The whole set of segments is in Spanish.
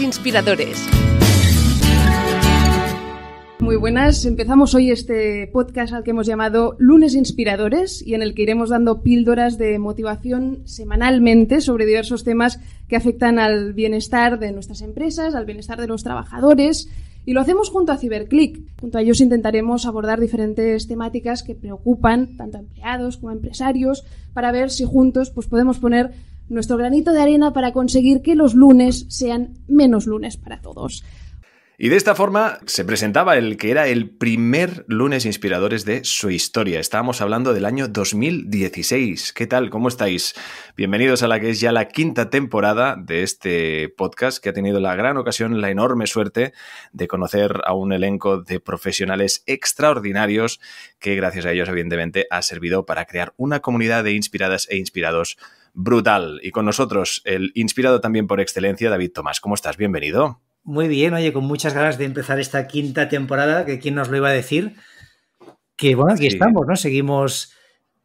inspiradores. Muy buenas, empezamos hoy este podcast al que hemos llamado Lunes Inspiradores y en el que iremos dando píldoras de motivación semanalmente sobre diversos temas que afectan al bienestar de nuestras empresas, al bienestar de los trabajadores y lo hacemos junto a Ciberclick. Junto a ellos intentaremos abordar diferentes temáticas que preocupan tanto a empleados como a empresarios para ver si juntos pues, podemos poner nuestro granito de arena para conseguir que los lunes sean menos lunes para todos. Y de esta forma se presentaba el que era el primer lunes inspiradores de su historia. Estábamos hablando del año 2016. ¿Qué tal? ¿Cómo estáis? Bienvenidos a la que es ya la quinta temporada de este podcast que ha tenido la gran ocasión, la enorme suerte de conocer a un elenco de profesionales extraordinarios que gracias a ellos evidentemente ha servido para crear una comunidad de inspiradas e inspirados brutal. Y con nosotros, el inspirado también por excelencia, David Tomás. ¿Cómo estás? Bienvenido. Muy bien, oye, con muchas ganas de empezar esta quinta temporada, que quién nos lo iba a decir. Que bueno, aquí estamos, ¿no? Seguimos,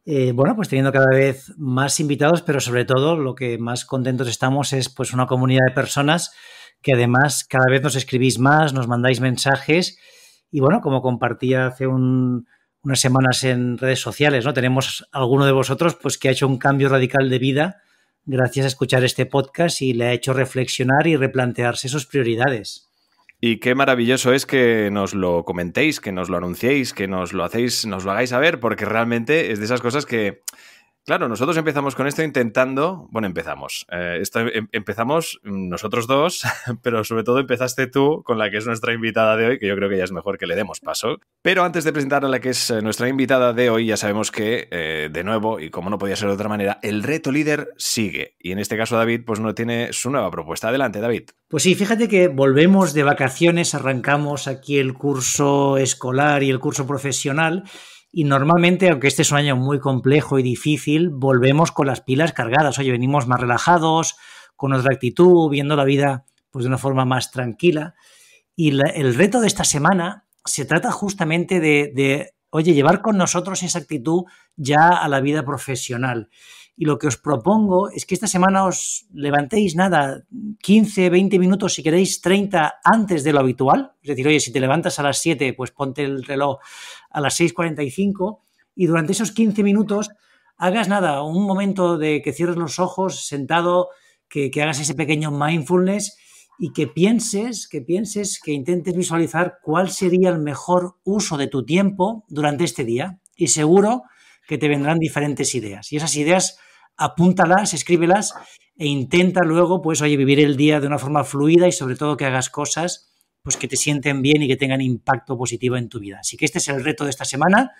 eh, bueno, pues teniendo cada vez más invitados, pero sobre todo lo que más contentos estamos es pues una comunidad de personas que además cada vez nos escribís más, nos mandáis mensajes y bueno, como compartía hace un, unas semanas en redes sociales, ¿no? Tenemos alguno de vosotros pues, que ha hecho un cambio radical de vida gracias a escuchar este podcast y le ha hecho reflexionar y replantearse sus prioridades. Y qué maravilloso es que nos lo comentéis, que nos lo anunciéis, que nos lo hacéis, nos lo hagáis saber, porque realmente es de esas cosas que, Claro, nosotros empezamos con esto intentando, bueno, empezamos. Eh, em, em, empezamos nosotros dos, pero sobre todo empezaste tú con la que es nuestra invitada de hoy, que yo creo que ya es mejor que le demos paso. Pero antes de presentar a la que es eh, nuestra invitada de hoy, ya sabemos que, eh, de nuevo, y como no podía ser de otra manera, el reto líder sigue. Y en este caso David, pues no tiene su nueva propuesta. Adelante, David. Pues sí, fíjate que volvemos de vacaciones, arrancamos aquí el curso escolar y el curso profesional. Y normalmente, aunque este es un año muy complejo y difícil, volvemos con las pilas cargadas. Oye, venimos más relajados, con otra actitud, viendo la vida pues, de una forma más tranquila. Y el reto de esta semana se trata justamente de, de, oye, llevar con nosotros esa actitud ya a la vida profesional. Y lo que os propongo es que esta semana os levantéis nada, 15, 20 minutos, si queréis, 30 antes de lo habitual. Es decir, oye, si te levantas a las 7, pues ponte el reloj a las 6.45 y durante esos 15 minutos hagas nada, un momento de que cierres los ojos sentado, que, hagas ese pequeño mindfulness y que pienses, que pienses, que intentes visualizar cuál sería el mejor uso de tu tiempo durante este día. Y seguro que te vendrán diferentes ideas. Y esas ideas apúntalas, escríbelas e intenta luego, pues, oye, vivir el día de una forma fluida y sobre todo que hagas cosas pues que te sienten bien y que tengan impacto positivo en tu vida. Así que este es el reto de esta semana.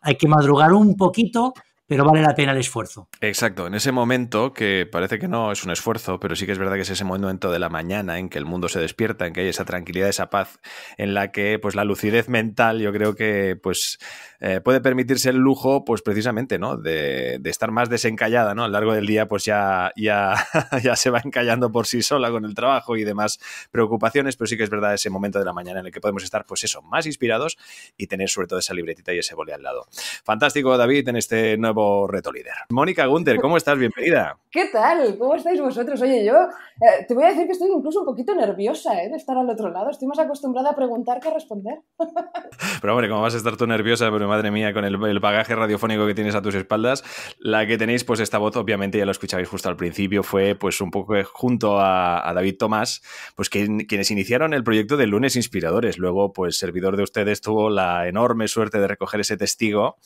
Hay que madrugar un poquito, pero vale la pena el esfuerzo. Exacto, en ese momento que parece que no es un esfuerzo, pero sí que es verdad que es ese momento de la mañana en que el mundo se despierta, en que hay esa tranquilidad, esa paz, en la que pues la lucidez mental yo creo que pues eh, puede permitirse el lujo pues precisamente, ¿no? De, estar más desencallada, ¿no? A lo largo del día pues ya, ya, ya se va encallando por sí sola con el trabajo y demás preocupaciones, pero sí que es verdad ese momento de la mañana en el que podemos estar pues eso, más inspirados y tener sobre todo esa libretita y ese boli al lado. Fantástico David en este nuevo Reto Líder. Mónica Gunter, ¿cómo estás? Bienvenida. ¿Qué tal? ¿Cómo estáis vosotros? Oye, yo eh, te voy a decir que estoy incluso un poquito nerviosa eh, de estar al otro lado. Estoy más acostumbrada a preguntar que a responder. Pero hombre, ¿cómo vas a estar tú nerviosa? Pero madre mía, con el, bagaje radiofónico que tienes a tus espaldas, la que tenéis, pues esta voz, obviamente ya lo escucháis justo al principio, fue pues un poco eh, junto a, David Tomás, pues quienes iniciaron el proyecto de Lunes Inspiradores. Luego, pues servidor de ustedes tuvo la enorme suerte de recoger ese testigo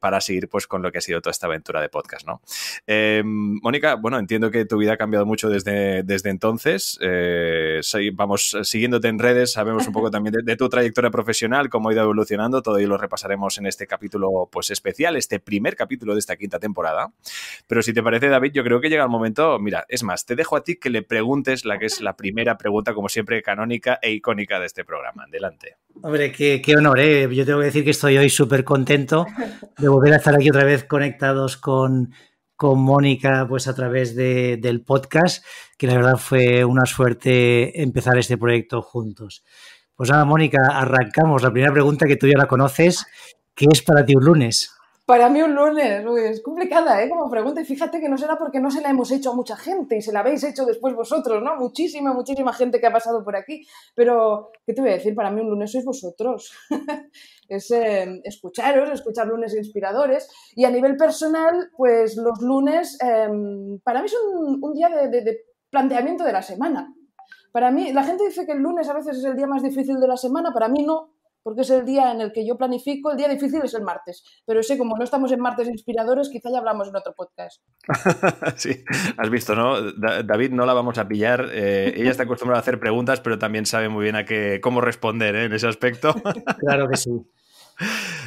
para seguir pues con lo que ha sido toda esta aventura de podcast, ¿no? Em, Mónica, bueno, entiendo que tu vida ha cambiado mucho desde, desde entonces. Eh, vamos siguiéndote en redes, sabemos un poco también de, tu trayectoria profesional, cómo ha ido evolucionando, todo ello lo repasaremos en este capítulo pues especial, este primer capítulo de esta quinta temporada. Pero si te parece, David, yo creo que llega el momento, mira, es más, te dejo a ti que le preguntes la que es la primera pregunta, como siempre, canónica e icónica de este programa. Adelante. Hombre, qué, qué honor, ¿eh? Yo tengo que decir que estoy hoy súper contento de volver a estar aquí otra vez conectados con, Mónica pues a través del podcast, que la verdad fue una suerte empezar este proyecto juntos. Pues nada, Mónica, arrancamos. La primera pregunta que tú ya la conoces, ¿qué es para ti un lunes? Para mí un lunes, es complicada, ¿eh? Como pregunta, y fíjate que no será porque no se la hemos hecho a mucha gente y se la habéis hecho después vosotros, ¿no? Muchísima, muchísima gente que ha pasado por aquí, pero ¿qué te voy a decir? Para mí un lunes sois vosotros. es eh, escucharos, escuchar lunes inspiradores y a nivel personal, pues los lunes em, para mí son un día de planteamiento de la semana. Para mí, la gente dice que el lunes a veces es el día más difícil de la semana, para mí no, porque es el día en el que yo planifico, el día difícil es el martes, pero sé, como no estamos en martes inspiradores, quizá ya hablamos en otro podcast. sí, has visto, ¿no? David no la vamos a pillar, eh, ella está acostumbrada a hacer preguntas, pero también sabe muy bien a qué, cómo responder ¿eh? en ese aspecto. claro que sí.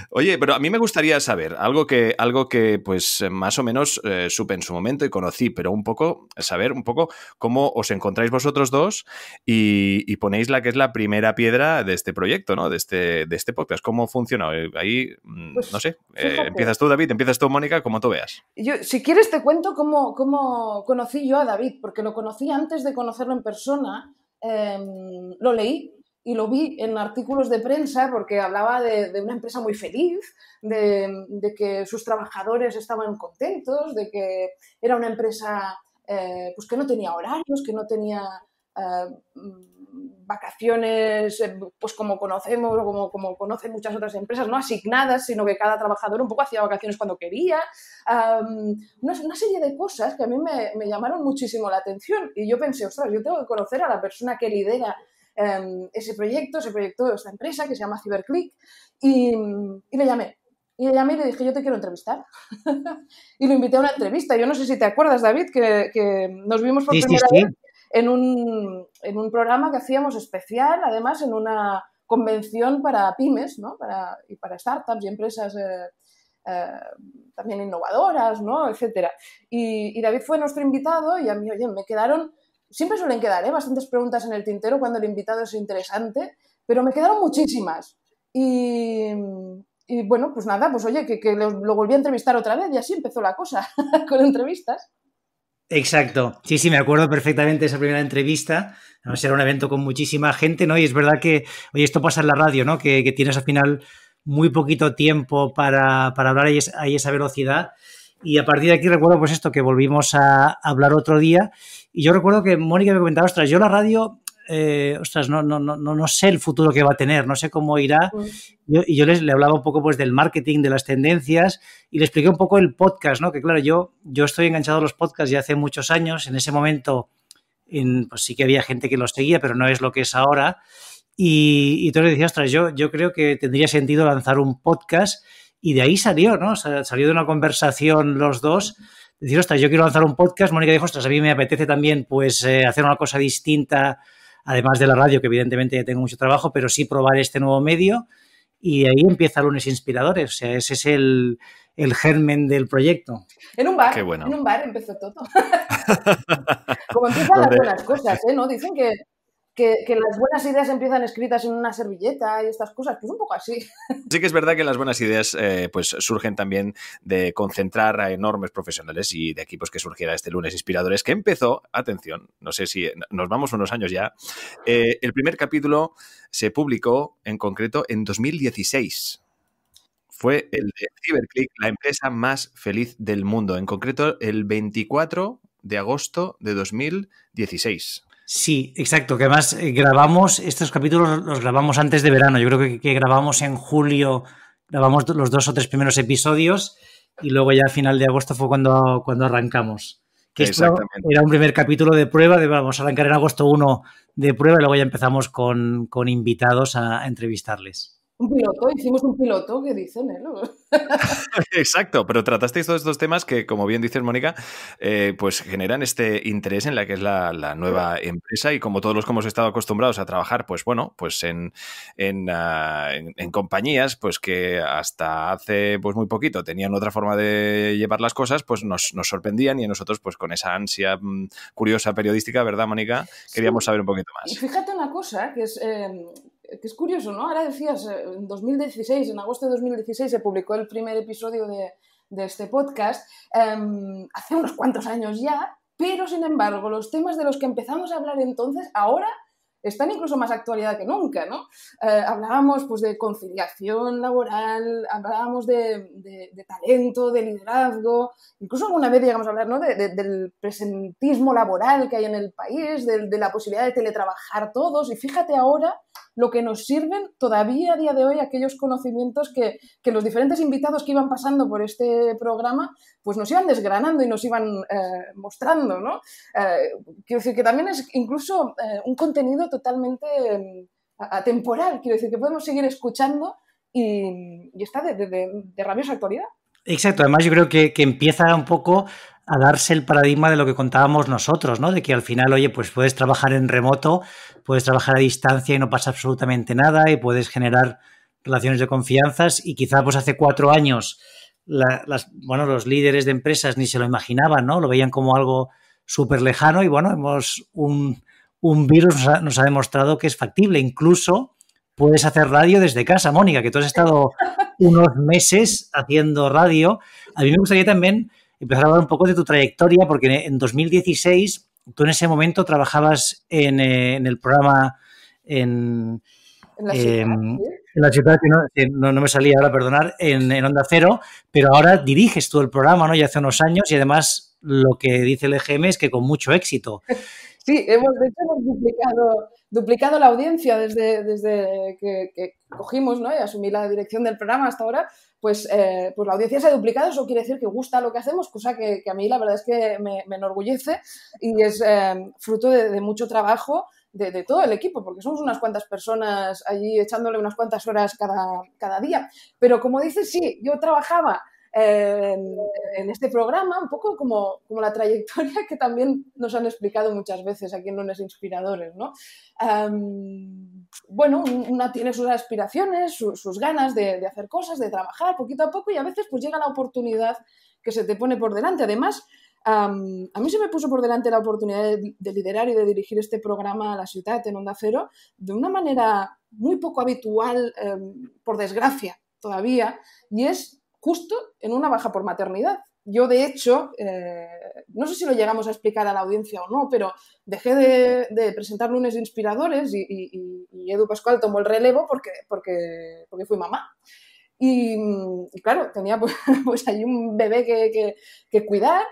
Oye, pero a mí me gustaría saber algo que, algo que pues más o menos eh, supe en su momento y conocí, pero un poco, saber un poco cómo os encontráis vosotros dos y, ponéis la que es la primera piedra de este proyecto, ¿no? De este, de este podcast. ¿Cómo funciona? Eh, ahí, mm, pues, no sé, eh, empiezas tú, David, empiezas tú, Mónica, como tú veas. Yo, si quieres, te cuento cómo, cómo conocí yo a David, porque lo conocí antes de conocerlo en persona. Em, lo leí y lo vi en artículos de prensa porque hablaba de, una empresa muy feliz, de, que sus trabajadores estaban contentos, de que era una empresa eh, pues que no tenía horarios, que no tenía eh, vacaciones, eh, pues como conocemos o como, conocen muchas otras empresas, no asignadas, sino que cada trabajador un poco hacía vacaciones cuando quería. una, serie de cosas que a mí me, me llamaron muchísimo la atención y yo pensé, ostras, yo tengo que conocer a la persona que lidera Em, ese proyecto, ese proyecto de esta empresa que se llama Cyberclick y, le llamé. Y le llamé y le dije, yo te quiero entrevistar. y lo invité a una entrevista. Yo no sé si te acuerdas, David, que, nos vimos por primera vez en un, programa que hacíamos especial, además en una convención para pymes, ¿no? Para, y para startups y empresas eh, eh, también innovadoras, ¿no? Etcétera. Y, y, David fue nuestro invitado y a mí, oye, me quedaron Siempre suelen quedar ¿eh? bastantes preguntas en el tintero cuando el invitado es interesante, pero me quedaron muchísimas. Y, bueno, pues nada, pues oye, que, que lo, volví a entrevistar otra vez y así empezó la cosa con entrevistas. Exacto, sí, sí, me acuerdo perfectamente esa primera entrevista. era un evento con muchísima gente, ¿no? Y es verdad que, oye, esto pasa en la radio, ¿no? Que, que tienes al final muy poquito tiempo para, para hablar ahí, ahí esa velocidad. Y a partir de aquí recuerdo pues esto, que volvimos a, hablar otro día. Y yo recuerdo que Mónica me comentaba, ostras, yo la radio eh, ostras, no, no, no, no sé el futuro que va a tener, no sé cómo irá. y yo les le hablaba un poco pues del marketing, de las tendencias y le expliqué un poco el podcast, ¿no? Que claro, yo, yo estoy enganchado a los podcasts ya hace muchos años. En ese momento, en, pues sí que había gente que los seguía, pero no es lo que es ahora. Y, y entonces decía, ostras, yo, yo creo que tendría sentido lanzar un podcast y de ahí salió, ¿no? Salió de una conversación los dos. Decir, ostras, yo quiero lanzar un podcast. Mónica dijo, ostras, a mí me apetece también pues eh, hacer una cosa distinta, además de la radio, que evidentemente tengo mucho trabajo, pero sí probar este nuevo medio. Y ahí empieza Lunes Inspiradores. O sea, ese es el, germen del proyecto. En un bar, en un bar empezó todo. Como empiezan las buenas cosas, ¿eh? ¿No? Dicen que que, las buenas ideas empiezan escritas en una servilleta y estas cosas, pues un poco así. Sí que es verdad que las buenas ideas eh, pues surgen también de concentrar a enormes profesionales y de equipos que surgiera este lunes inspiradores que empezó, atención, no sé si nos vamos unos años ya, eh, el primer capítulo se publicó en concreto en 2016 fue el de CyberClick, la empresa más feliz del mundo, en concreto el 24 de agosto de 2016. Sí, exacto. Que además eh, grabamos, estos capítulos los grabamos antes de verano. Yo creo que, grabamos en julio, grabamos los dos o tres primeros episodios y luego ya a final de agosto fue cuando, cuando arrancamos. Que era un primer capítulo de prueba, de vamos a arrancar en agosto uno de prueba y luego ya empezamos con, invitados a entrevistarles. Un piloto, hicimos un piloto, que dicen, ¿eh? Exacto, pero tratasteis todos estos temas que, como bien dices, Mónica, eh, pues generan este interés en la que es la, nueva empresa y como todos los que hemos estado acostumbrados a trabajar, pues bueno, pues ah, en, en, compañías, pues que hasta hace pues muy poquito tenían otra forma de llevar las cosas, pues nos, sorprendían y a nosotros, pues con esa ansia mm, curiosa periodística, ¿verdad, Mónica? Queríamos saber un poquito más. Y fíjate una cosa, que es, em, que es curioso, ¿no? Ahora decías, eh, en 2016, en agosto de 2016 se publicó el primer episodio de, este podcast, em, hace unos cuantos años ya, pero sin embargo los temas de los que empezamos a hablar entonces ahora están incluso más actualidad que nunca, ¿no? Eh, hablábamos pues de conciliación laboral, hablábamos de, talento, de liderazgo, incluso alguna vez llegamos a hablar ¿no? del presentismo laboral que hay en el país, de la posibilidad de teletrabajar todos, y fíjate ahora lo que nos sirven todavía a día de hoy aquellos conocimientos que, los diferentes invitados que iban pasando por este programa, pues nos iban desgranando y nos iban eh, mostrando, ¿no? Eh, quiero decir que también es incluso eh, un contenido totalmente em, atemporal, quiero decir que podemos seguir escuchando y, está de, de, rabiosa actualidad. Exacto, además yo creo que, que empieza un poco a darse el paradigma de lo que contábamos nosotros, ¿no? De que al final, oye, pues puedes trabajar en remoto, puedes trabajar a distancia y no pasa absolutamente nada y puedes generar relaciones de confianzas y quizá pues hace cuatro años los líderes de empresas ni se lo imaginaban, ¿no? Lo veían como algo súper lejano y bueno, hemos un, virus nos ha, demostrado que es factible. Incluso puedes hacer radio desde casa, Mónica, que tú has estado unos meses haciendo radio. A mí me gustaría también empezar a hablar un poco de tu trayectoria, porque en 2016 tú en ese momento trabajabas en, eh, el programa en, la, ciudad, em, que no, no, me salía ahora, perdonar, en, Onda Cero, pero ahora diriges tú el programa, ¿no? Ya hace unos años y además lo que dice el EGM es que con mucho éxito. Sí, hemos, de hecho hemos duplicado, la audiencia desde, desde que, cogimos y asumí la dirección del programa hasta ahora, pues, eh, pues la audiencia se ha duplicado, eso quiere decir que gusta lo que hacemos, cosa que, a mí la verdad es que me, enorgullece y es eh, fruto de, mucho trabajo de, todo el equipo, porque somos unas cuantas personas allí echándole unas cuantas horas cada, cada día. Pero como dices, sí, yo trabajaba Em, en este programa, un poco como, como, la trayectoria que también nos han explicado muchas veces aquí en Lunes Inspiradores, ¿no? Em, bueno, una tiene sus aspiraciones, sus ganas de, hacer cosas, de trabajar poquito a poco y a veces pues llega la oportunidad que se te pone por delante. Además, em, a mí se me puso por delante la oportunidad de, liderar y de dirigir este programa a la ciudad en Onda Cero de una manera muy poco habitual, por desgracia todavía, y es justo en una baja por maternidad. Yo, de hecho, eh, no sé si lo llegamos a explicar a la audiencia o no, pero dejé de, presentar lunes inspiradores y, Edu Pascual tomó el relevo porque, porque, porque fui mamá. Y, claro, tenía pues, pues, ahí un bebé que, que, que cuidar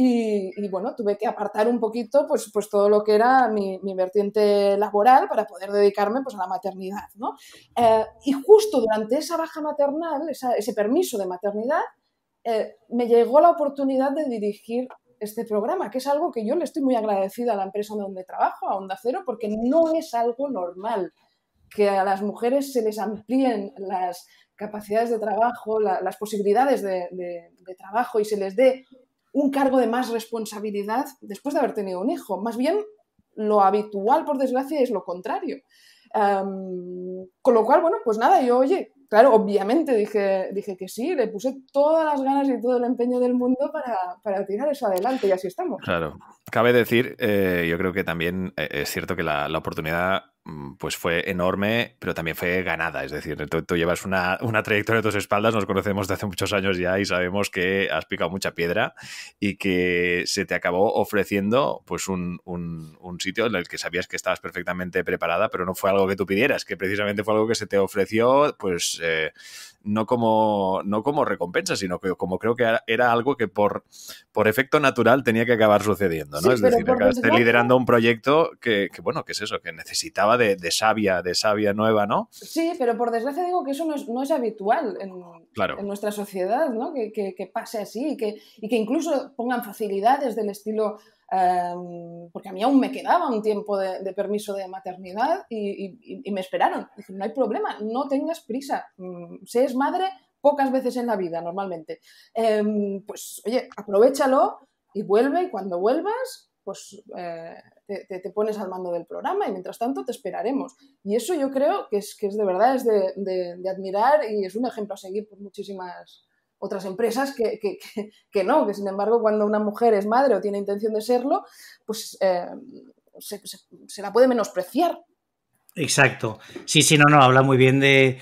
y, bueno, tuve que apartar un poquito pues, pues todo lo que era mi, mi vertiente laboral para poder dedicarme pues, a la maternidad. ¿no? Eh, y justo durante esa baja maternal, ese permiso de maternidad, eh, me llegó la oportunidad de dirigir este programa, que es algo que yo le estoy muy agradecida a la empresa donde trabajo, a Onda Cero, porque no es algo normal que a las mujeres se les amplíen las capacidades de trabajo, las posibilidades de, de trabajo y se les dé un cargo de más responsabilidad después de haber tenido un hijo. Más bien, lo habitual, por desgracia, es lo contrario. Em, con lo cual, bueno, pues nada, yo, oye, claro, obviamente dije, dije que sí, le puse todas las ganas y todo el empeño del mundo para, para tirar eso adelante y así estamos. Claro, cabe decir, eh, yo creo que también eh, es cierto que la, la oportunidad Mm, pues fue enorme, pero también fue ganada. Es decir, tú, llevas una, una, trayectoria de tus espaldas, nos conocemos de hace muchos años ya y sabemos que has picado mucha piedra y que se te acabó ofreciendo pues un, un, sitio en el que sabías que estabas perfectamente preparada, pero no fue algo que tú pidieras, que precisamente fue algo que se te ofreció, pues eh, no, como, no como recompensa, sino que como creo que era algo que por, por efecto natural tenía que acabar sucediendo. ¿no? es decir, estar liderando un proyecto que, que, bueno, que es eso, que necesitaba de, sabia de sabia nueva, ¿no? Sí, pero por desgracia digo que eso no es, habitual en, en, nuestra sociedad, ¿no? Que, pase así y que, incluso pongan facilidades del estilo... Em, porque a mí aún me quedaba un tiempo de, permiso de maternidad y, me esperaron. no hay problema, no tengas prisa. Mm, si es madre, pocas veces en la vida normalmente. Em, pues oye, aprovechalo y vuelve y cuando vuelvas pues eh, te, pones al mando del programa y mientras tanto te esperaremos. Y eso yo creo que es, que es de verdad, es de, admirar y es un ejemplo a seguir por muchísimas otras empresas que, no, que sin embargo cuando una mujer es madre o tiene intención de serlo, pues eh, se la puede menospreciar. Exacto. Sí, sí, no, no, habla muy bien de,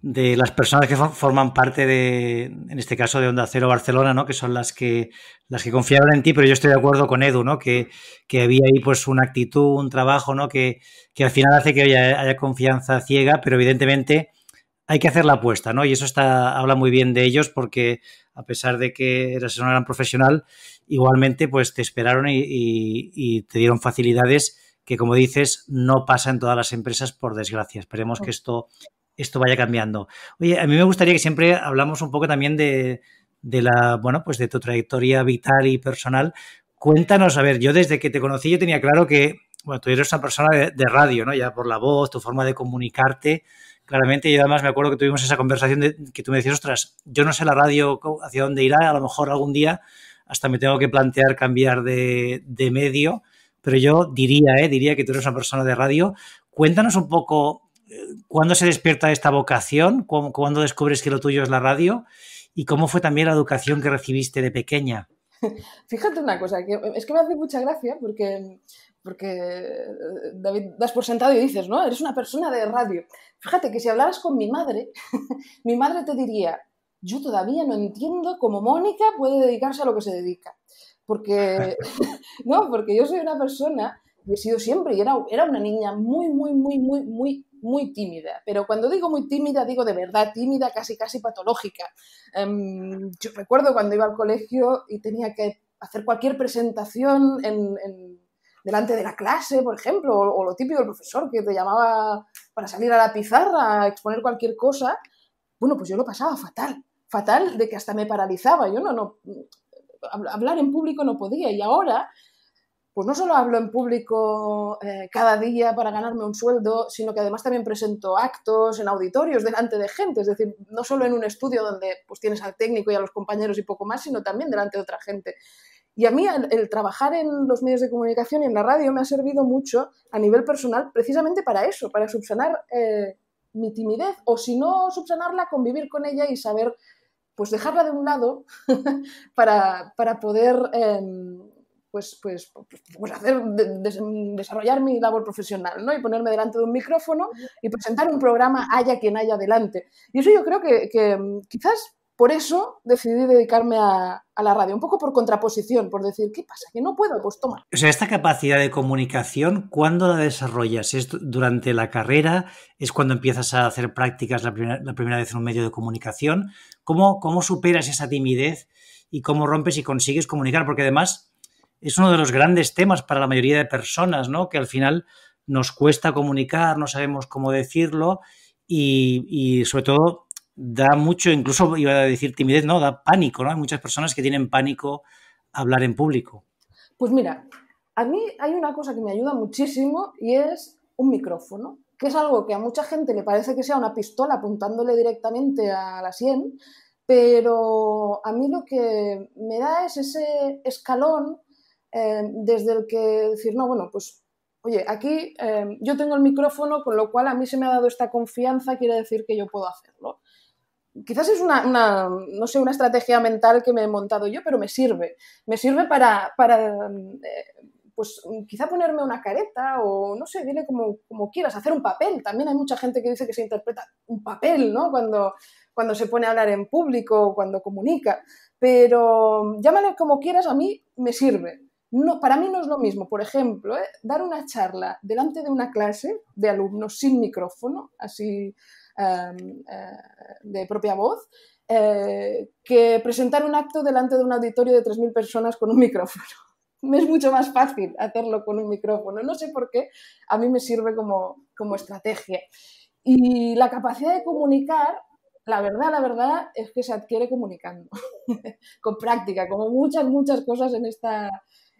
de las personas que forman parte de, en este caso, de Onda Cero Barcelona, ¿no? Que son las que, las que confiaron en ti, pero yo estoy de acuerdo con Edu, ¿no? Que, había ahí pues una actitud, un trabajo, ¿no? Que, al final hace que haya, confianza ciega, pero evidentemente hay que hacer la apuesta, ¿no? Y eso está, habla muy bien de ellos porque a pesar de que eras un gran profesional, igualmente pues te esperaron y, te dieron facilidades que como dices, no pasan en todas las empresas, por desgracia. Esperemos que esto esto vaya cambiando. Oye, a mí me gustaría que siempre hablamos un poco también de, la, bueno, pues de tu trayectoria vital y personal. Cuéntanos, a ver, yo desde que te conocí yo tenía claro que, bueno, tú eres una persona de, radio, ¿no? Ya por la voz, tu forma de comunicarte, claramente. Yo además me acuerdo que tuvimos esa conversación que tú me decías, ostras, yo no sé la radio hacia dónde irá, a lo mejor algún día hasta me tengo que plantear cambiar de, de medio, pero yo diría, ¿eh? diría que tú eres una persona de radio. Cuéntanos un poco ¿Cuándo se despierta esta vocación? ¿Cuándo descubres que lo tuyo es la radio? ¿Y cómo fue también la educación que recibiste de pequeña? Fíjate una cosa, que es que me hace mucha gracia porque, porque David das por sentado y dices, ¿no? Eres una persona de radio. Fíjate que si hablaras con mi madre, mi madre te diría, yo todavía no entiendo cómo Mónica puede dedicarse a lo que se dedica. Porque, no, porque yo soy una persona, que he sido siempre, y era, era una niña muy, muy, muy, muy, muy muy tímida, pero cuando digo muy tímida, digo de verdad tímida, casi casi patológica. Em, yo recuerdo cuando iba al colegio y tenía que hacer cualquier presentación delante de la clase, por ejemplo, o, lo típico del profesor que te llamaba para salir a la pizarra a exponer cualquier cosa. Bueno, pues yo lo pasaba fatal, fatal de que hasta me paralizaba. Yo no, no, hablar en público no podía y ahora pues no solo hablo en público eh, cada día para ganarme un sueldo, sino que además también presento actos en auditorios delante de gente, es decir, no solo en un estudio donde pues tienes al técnico y a los compañeros y poco más, sino también delante de otra gente. Y a mí el, trabajar en los medios de comunicación y en la radio me ha servido mucho a nivel personal precisamente para eso, para subsanar eh, mi timidez o si no subsanarla, convivir con ella y saber pues dejarla de un lado para, para poder em, pues, pues, pues desarrollar mi labor profesional, ¿no? Y ponerme delante de un micrófono y presentar un programa haya quien haya delante. Y eso yo creo que, mm, quizás por eso decidí dedicarme a, la radio, un poco por contraposición, por decir, ¿qué pasa? Que no puedo, pues O sea, esta capacidad de comunicación, ¿cuándo la desarrollas? ¿Es durante la carrera? ¿Es cuando empiezas a hacer prácticas la primera, vez en un medio de comunicación? ¿Cómo, ¿Cómo superas esa timidez y cómo rompes y consigues comunicar? Porque además es uno de los grandes temas para la mayoría de personas, ¿no? Que al final nos cuesta comunicar, no sabemos cómo decirlo y, sobre todo da mucho, incluso iba a decir timidez, no, da pánico, ¿no? Hay muchas personas que tienen pánico hablar en público. Pues mira, a mí hay una cosa que me ayuda muchísimo y es un micrófono, que es algo que a mucha gente le parece que sea una pistola apuntándole directamente a la sien, pero a mí lo que me da es ese escalón eh, desde el que decir, no, bueno, pues oye, aquí eh, yo tengo el micrófono, con lo cual a mí se me ha dado esta confianza, quiere decir que yo puedo hacerlo. Quizás es una, no sé, una estrategia mental que me he montado yo, pero me sirve. Me sirve para, para eh, pues quizá ponerme una careta o no sé, dile como, como, quieras, hacer un papel. También hay mucha gente que dice que se interpreta un papel, ¿no? Cuando, cuando se pone a hablar en público o cuando comunica. Pero llámale como quieras, a mí me sirve no, para mí no es lo mismo, por ejemplo, ¿eh? dar una charla delante de una clase de alumnos sin micrófono, así em, eh, de propia voz, eh, que presentar un acto delante de un auditorio de 3.000 personas con un micrófono. Me es mucho más fácil hacerlo con un micrófono. No sé por qué, a mí me sirve como, como estrategia. Y la capacidad de comunicar la verdad, la verdad es que se adquiere comunicando, con práctica, como muchas, muchas cosas en esta,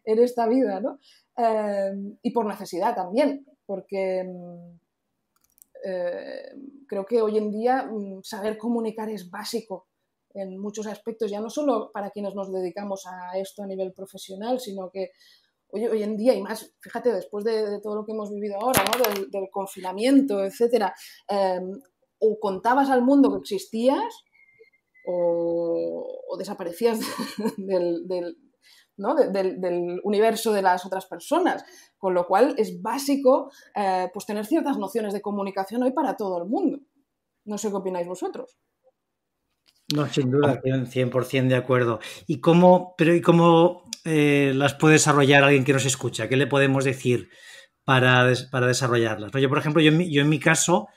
en esta vida, ¿no? Eh, y por necesidad también, porque mm, eh, creo que hoy en día mm, saber comunicar es básico en muchos aspectos, ya no solo para quienes nos dedicamos a esto a nivel profesional, sino que hoy, en día, y más, fíjate, después de, todo lo que hemos vivido ahora, ¿no? del, confinamiento, etcétera, em, o contabas al mundo que existías o, desaparecías del, ¿no? del, universo de las otras personas. Con lo cual es básico eh, pues tener ciertas nociones de comunicación hoy para todo el mundo. No sé qué opináis vosotros. No, sin duda, 100% de acuerdo. ¿Y cómo, pero, ¿y cómo eh, las puede desarrollar alguien que nos escucha? ¿Qué le podemos decir para, para desarrollarlas? Yo, por ejemplo, yo, yo, en mi caso,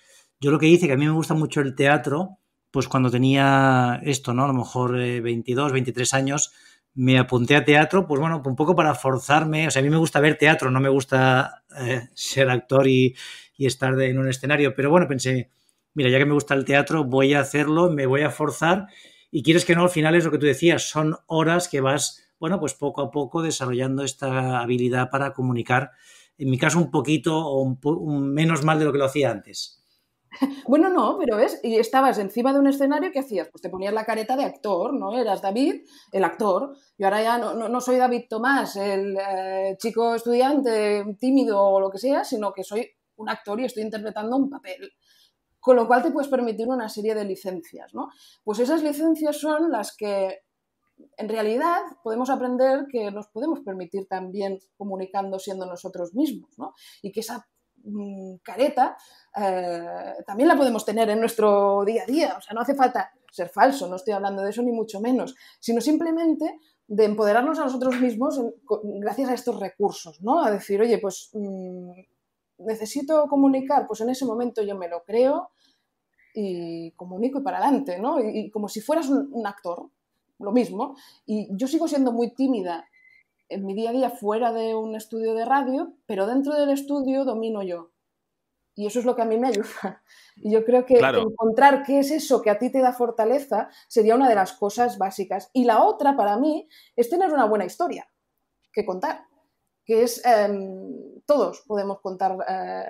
yo lo que hice, que a mí me gusta mucho el teatro, pues cuando tenía esto, ¿no? A lo mejor 22, eh, 23 años, me apunté a teatro, pues bueno, un poco para forzarme, o sea, a mí me gusta ver teatro, no me gusta eh, ser actor y, estar en un escenario, pero bueno, pensé, mira, ya que me gusta el teatro, voy a hacerlo, me voy a forzar y quieres que no, al final es lo que tú decías, son horas que vas, bueno, pues poco a poco desarrollando esta habilidad para comunicar, en mi caso un poquito o menos mal de lo que lo hacía antes. Bueno, no, pero es y estabas encima de un escenario, que hacías? Pues te ponías la careta de actor, ¿no? Eras David, el actor. y ahora ya no, soy David Tomás, el eh, chico estudiante tímido o lo que sea, sino que soy un actor y estoy interpretando un papel. Con lo cual te puedes permitir una serie de licencias, ¿no? Pues esas licencias son las que en realidad podemos aprender que nos podemos permitir también comunicando siendo nosotros mismos, ¿no? Y que esa Mm, careta, eh, también la podemos tener en nuestro día a día. O sea, no hace falta ser falso, no estoy hablando de eso ni mucho menos, sino simplemente de empoderarnos a nosotros mismos gracias a estos recursos, ¿no? A decir, oye, pues mm, necesito comunicar, pues en ese momento yo me lo creo y comunico y para adelante, ¿no? Y, como si fueras un actor, lo mismo. Y yo sigo siendo muy tímida en mi día a día fuera de un estudio de radio, pero dentro del estudio domino yo. Y eso es lo que a mí me ayuda. Y yo creo que, encontrar qué es eso que a ti te da fortaleza sería una de las cosas básicas. Y la otra para mí es tener una buena historia que contar, que es em, todos podemos contar. Eh,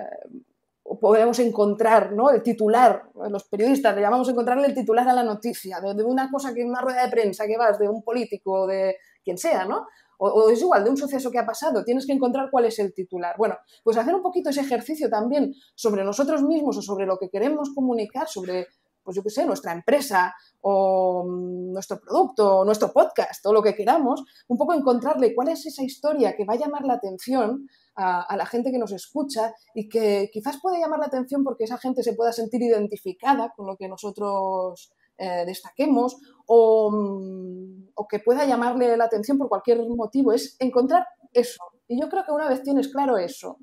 o podemos encontrar ¿no? el titular, los periodistas le llamamos encontrarle el titular a la noticia, de, una cosa que una rueda de prensa que vas, de un político, de quien sea, ¿no? o, es igual de un suceso que ha pasado, tienes que encontrar cuál es el titular. Bueno, pues hacer un poquito ese ejercicio también sobre nosotros mismos o sobre lo que queremos comunicar, sobre, pues yo qué sé, nuestra empresa o mm, nuestro producto o nuestro podcast o lo que queramos, un poco encontrarle cuál es esa historia que va a llamar la atención a, a, la gente que nos escucha y que quizás puede llamar la atención porque esa gente se pueda sentir identificada con lo que nosotros eh, destaquemos o, mm, o, que pueda llamarle la atención por cualquier motivo, es encontrar eso. Y yo creo que una vez tienes claro eso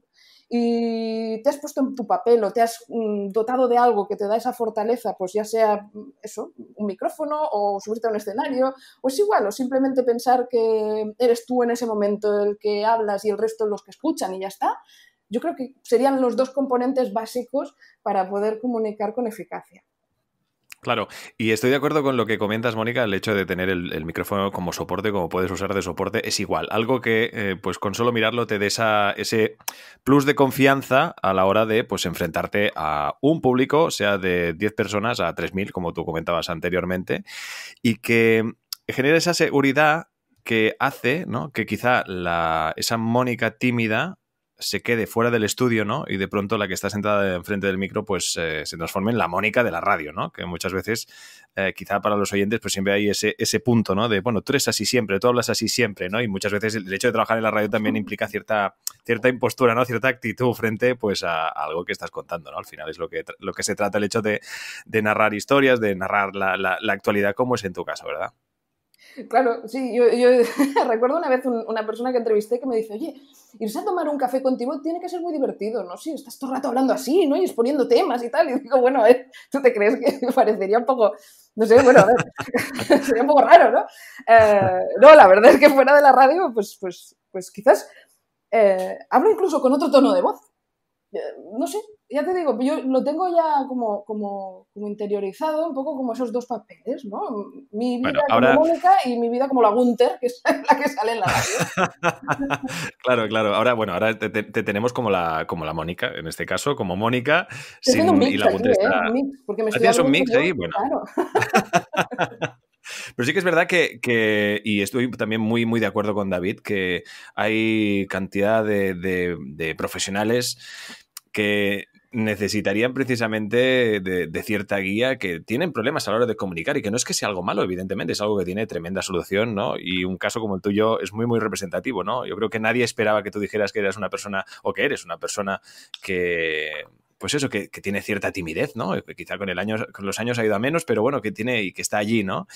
y te has puesto en tu papel o te has mm, dotado de algo que te da esa fortaleza, pues ya sea mm, eso, un micrófono o subirte a un escenario, o es igual, o simplemente pensar que eres tú en ese momento el que hablas y el resto los que escuchan y ya está, yo creo que serían los dos componentes básicos para poder comunicar con eficacia. Claro, y estoy de acuerdo con lo que comentas, Mónica, el hecho de tener el, micrófono como soporte, como puedes usar de soporte, es igual. Algo que, eh, pues con solo mirarlo, te dé ese plus de confianza a la hora de, pues, enfrentarte a un público, sea de 10 personas a 3.000, como tú comentabas anteriormente, y que genera esa seguridad que hace, ¿no? Que quizá la, esa Mónica tímida se quede fuera del estudio, ¿no? Y de pronto la que está sentada enfrente del micro, pues eh, se transforme en la Mónica de la radio, ¿no? Que muchas veces, eh, quizá para los oyentes, pues siempre hay ese, ese punto, ¿no? De, bueno, tú eres así siempre, tú hablas así siempre, ¿no? Y muchas veces el hecho de trabajar en la radio también implica cierta, cierta impostura, ¿no? Cierta actitud frente, pues, a, algo que estás contando, ¿no? Al final es lo que, lo que se trata el hecho de, narrar historias, de narrar la, la actualidad como es en tu caso, ¿verdad? Claro, sí, yo, recuerdo una vez una persona que entrevisté que me dice, oye, irse a tomar un café contigo tiene que ser muy divertido, ¿no? Sí, estás todo el rato hablando así, ¿no? Y exponiendo temas y tal. Y digo, bueno, ¿tú te crees que parecería un poco, no sé, bueno, a ver, sería un poco raro, ¿no? Eh, no, la verdad es que fuera de la radio, pues, pues, pues quizás eh, hablo incluso con otro tono de voz. Eh, no sé, ya te digo, yo lo tengo ya como, como, como interiorizado, un poco como esos dos papeles, ¿no? Mi vida como Mónica y mi vida como la Gunther, que es la que sale en la radio. claro, claro. Ahora, bueno, ahora te, tenemos como la, como la Mónica, en este caso, como Mónica. Sin, un mix y la Gunter ¿eh? mix, porque me ¿Ah, estoy un mix ahí, bueno. Pero sí que es verdad que, que, y estoy también muy, muy de acuerdo con David, que hay cantidad de, de profesionales que necesitarían precisamente de, cierta guía que tienen problemas a la hora de comunicar y que no es que sea algo malo, evidentemente, es algo que tiene tremenda solución, ¿no? Y un caso como el tuyo es muy, muy representativo, ¿no? Yo creo que nadie esperaba que tú dijeras que eras una persona o que eres una persona que pues eso, que, tiene cierta timidez, ¿no? Eh, quizá con, el año, con los años ha ido a menos, pero bueno, que tiene y que está allí, ¿no?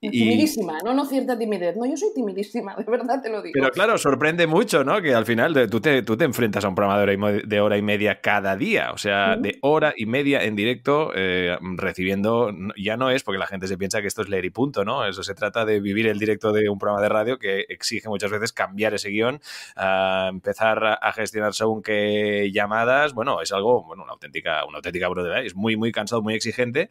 Timidísima, no, no cierta timidez. No, yo soy timidísima, de verdad te lo digo. Pero claro, sorprende mucho, ¿no? Que al final tú te, tú te enfrentas a un programa de hora y, media cada día, o sea, de hora y media en directo eh, recibiendo, ya no es porque la gente se piensa que esto es leer y punto, ¿no? Eso se trata de vivir el directo de un programa de radio que exige muchas veces cambiar ese guión, empezar a gestionar según qué llamadas, bueno, es algo, bueno, auténtica, una auténtica Es muy, muy cansado, muy exigente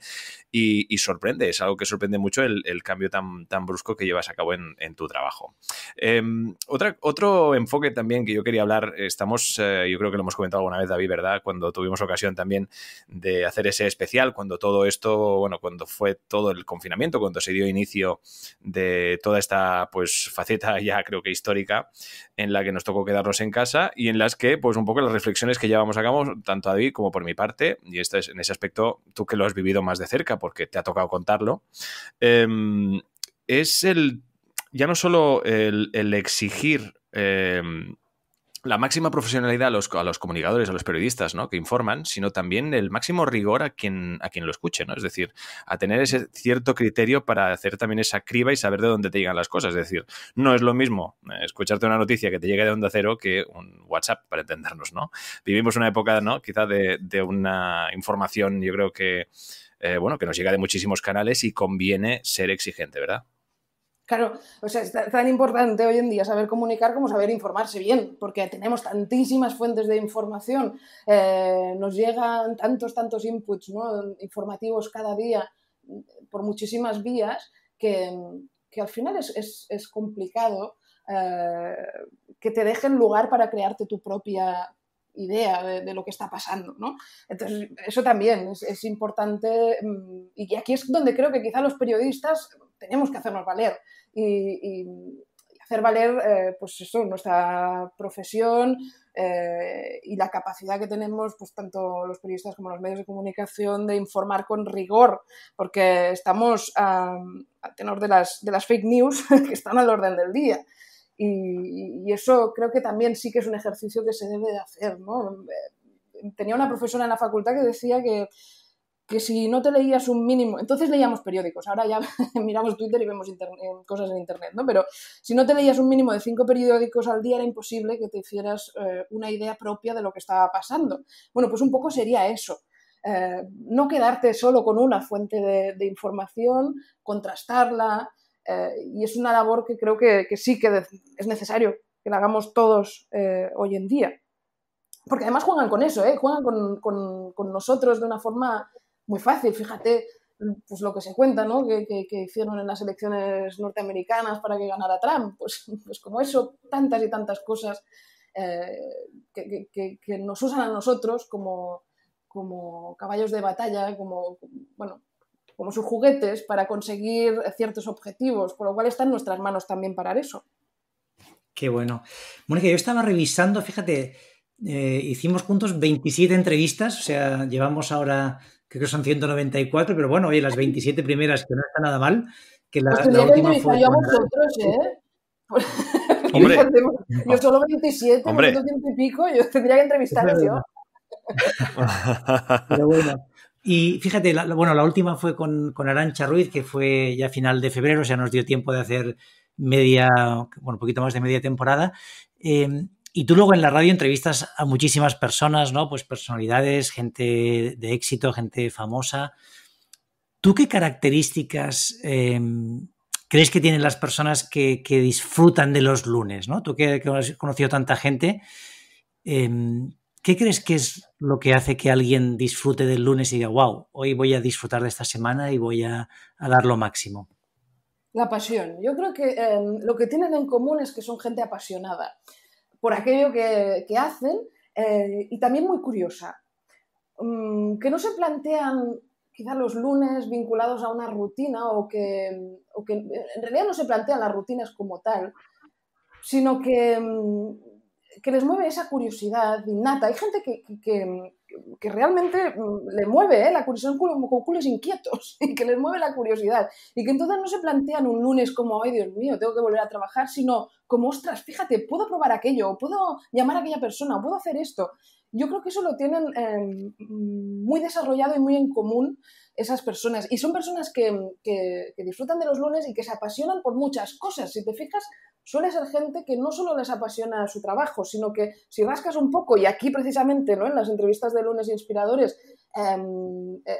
y, sorprende. Es algo que sorprende mucho el, cambio tan, tan brusco que llevas a cabo en, tu trabajo. Em, otro enfoque también que yo quería hablar, estamos, eh, yo creo que lo hemos comentado alguna vez, David, ¿verdad? Cuando tuvimos ocasión también de hacer ese especial, cuando todo esto, bueno, cuando fue todo el confinamiento, cuando se dio inicio de toda esta, pues, faceta ya creo que histórica en la que nos tocó quedarnos en casa y en las que, pues, un poco las reflexiones que llevamos a cabo, tanto David como por mi parte, y esto es en ese aspecto tú que lo has vivido más de cerca porque te ha tocado contarlo, em, es el ya no solo el, exigir eh, la máxima profesionalidad a los, a los, comunicadores, a los periodistas ¿no? que informan, sino también el máximo rigor a quien, a quien lo escuche, ¿no? Es decir, a tener ese cierto criterio para hacer también esa criba y saber de dónde te llegan las cosas. Es decir, no es lo mismo eh, escucharte una noticia que te llegue de onda cero que un WhatsApp, para entendernos, ¿no? Vivimos una época, ¿no? Quizá de, de una información, yo creo que, eh, bueno, que nos llega de muchísimos canales y conviene ser exigente, ¿verdad? Claro, o sea, es tan importante hoy en día saber comunicar como saber informarse bien, porque tenemos tantísimas fuentes de información, eh, nos llegan tantos, tantos inputs informativos cada día por muchísimas vías que, al final es, complicado eh, que te dejen lugar para crearte tu propia idea de, lo que está pasando, ¿no? Entonces, eso también es importante mm, y aquí es donde creo que quizá los periodistas tenemos que hacernos valer y, hacer valer eh, pues eso, nuestra profesión eh, y la capacidad que tenemos pues tanto los periodistas como los medios de comunicación de informar con rigor porque estamos a, tenor de las, de las fake news que están al orden del día y, y, eso creo que también sí que es un ejercicio que se debe de hacer ¿no? Eh, tenía una profesora en la facultad que decía que que si no te leías un mínimo, entonces leíamos periódicos, ahora ya miramos Twitter y vemos eh, cosas en Internet, ¿no? Pero si no te leías un mínimo de cinco periódicos al día era imposible que te hicieras eh, una idea propia de lo que estaba pasando. Bueno, pues un poco sería eso. Eh, no quedarte solo con una fuente de, información, contrastarla, y es una labor que creo que, sí que es necesario que la hagamos todos hoy en día. Porque además juegan con eso, juegan con nosotros de una forma muy fácil, fíjate pues lo que se cuenta, ¿no? Que, hicieron en las elecciones norteamericanas para que ganara Trump, pues, pues como eso, tantas y tantas cosas eh, que, nos usan a nosotros como, como caballos de batalla, como, bueno, como sus juguetes para conseguir ciertos objetivos, por lo cual está en nuestras manos también para eso. Qué bueno. Mónica, yo estaba revisando, fíjate, eh, hicimos juntos 27 entrevistas, o sea, llevamos ahora creo que son 194, pero bueno, oye, las 27 primeras, que no está nada mal, que la, pues la última fue... Yo a vosotros, ¿eh? Pues, Hombre, yo solo 27, y pico, yo tendría que entrevistar yo. pero bueno. Y fíjate, bueno, la última fue con, con Arancha Ruiz, que fue ya final de febrero, o sea, nos dio tiempo de hacer media, bueno, un poquito más de media temporada. Eh, y tú luego en la radio entrevistas a muchísimas personas, ¿no? Pues personalidades, gente de éxito, gente famosa. ¿Tú qué características em, crees que tienen las personas que, disfrutan de los lunes, ¿no? Tú que, has conocido tanta gente, em, ¿qué crees que es lo que hace que alguien disfrute del lunes y diga, wow, hoy voy a disfrutar de esta semana y voy a, dar lo máximo? La pasión. Yo creo que em, lo que tienen en común es que son gente apasionada por aquello que, hacen eh, y también muy curiosa, mm, que no se plantean quizá los lunes vinculados a una rutina o que, en realidad no se plantean las rutinas como tal, sino que mm, que les mueve esa curiosidad innata. Hay gente que, que, realmente mm, le mueve ¿eh? la curiosidad culos inquietos y que les mueve la curiosidad. Y que entonces no se plantean un lunes como, ay Dios mío, tengo que volver a trabajar, sino como, ostras, fíjate, puedo probar aquello, puedo llamar a aquella persona, puedo hacer esto. Yo creo que eso lo tienen em, mm, muy desarrollado y muy en común esas personas. Y son personas que, disfrutan de los lunes y que se apasionan por muchas cosas. Si te fijas, suele ser gente que no solo les apasiona su trabajo, sino que si rascas un poco, y aquí precisamente ¿no? en las entrevistas de lunes inspiradores, em, eh,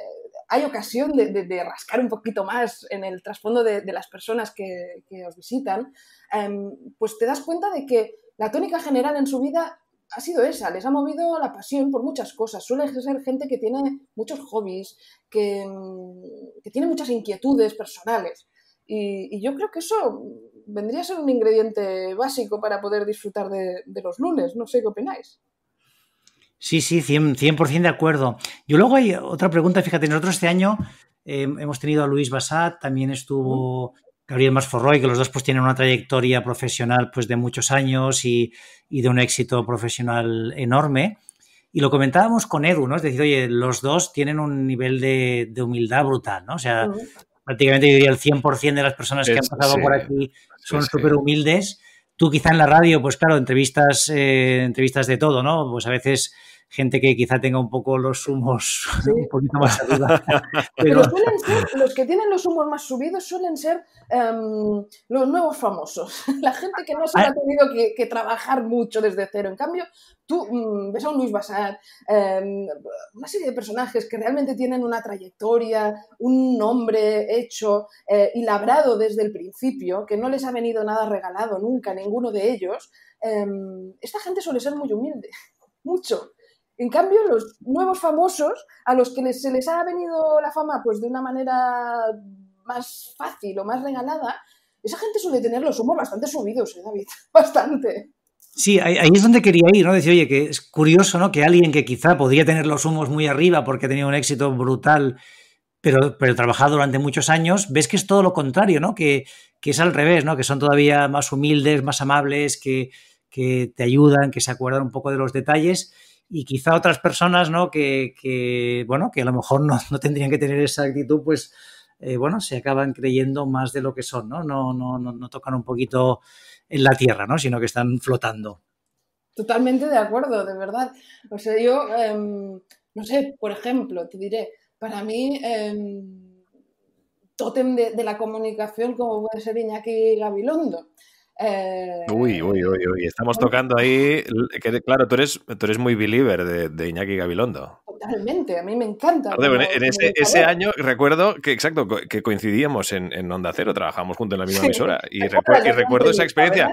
hay ocasión de, rascar un poquito más en el trasfondo de, las personas que, os visitan, em, pues te das cuenta de que la tónica general en su vida ha sido esa, les ha movido la pasión por muchas cosas. Suele ser gente que tiene muchos hobbies, que, mm, tiene muchas inquietudes personales. Y, yo creo que eso vendría a ser un ingrediente básico para poder disfrutar de, los lunes. No sé qué opináis. Sí, sí, 100%, de acuerdo. Yo luego hay otra pregunta, fíjate, nosotros este año eh, hemos tenido a Luis Basat, también estuvo Gabriel Masforroy, que los dos pues tienen una trayectoria profesional pues de muchos años y, de un éxito profesional enorme. Y lo comentábamos con Edu, ¿no? Es decir, oye, los dos tienen un nivel de, humildad brutal, ¿no? O sea, prácticamente yo diría el 100% de las personas que han pasado por aquí son súper humildes. Tú quizá en la radio, pues claro, entrevistas, eh, entrevistas de todo, ¿no? Pues a veces gente que quizá tenga un poco los humos un poquito más arriba. Pero... suelen ser, los que tienen los humos más subidos suelen ser em, los nuevos famosos, la gente que no se ah, ha tenido que, trabajar mucho desde cero. En cambio, tú mm, ves a un Luis Basar, em, una serie de personajes que realmente tienen una trayectoria, un nombre hecho eh, y labrado desde el principio, que no les ha venido nada regalado nunca, ninguno de ellos. Em, esta gente suele ser muy humilde, mucho. En cambio, los nuevos famosos, a los que se les ha venido la fama pues de una manera más fácil o más regalada, esa gente suele tener los humos bastante subidos, ¿eh, David? Bastante. Sí, ahí, es donde quería ir, ¿no? Decir, oye, que es curioso, ¿no? Que alguien que quizá podría tener los humos muy arriba porque ha tenido un éxito brutal, pero, pero trabajado durante muchos años, ves que es todo lo contrario, ¿no? Que, es al revés, ¿no? Que son todavía más humildes, más amables, que, que te ayudan, que se acuerdan un poco de los detalles y quizá otras personas, Que, bueno, que a lo mejor no, tendrían que tener esa actitud, pues, eh, bueno, se acaban creyendo más de lo que son, ¿no? No, tocan un poquito en la tierra, ¿no? Sino que están flotando. Totalmente de acuerdo, de verdad. O sea, yo, em, no sé, por ejemplo, te diré, para mí, eh, tótem de, la comunicación como puede ser Iñaki Gabilondo uy, uy, uy, estamos tocando ahí, claro, tú eres, tú eres muy believer de, de Iñaki Gabilondo. Totalmente, a mí me encanta. en, ese, año recuerdo que, exacto, que coincidíamos en, Onda Cero, trabajamos juntos en la misma emisora y, recuerdo esa experiencia.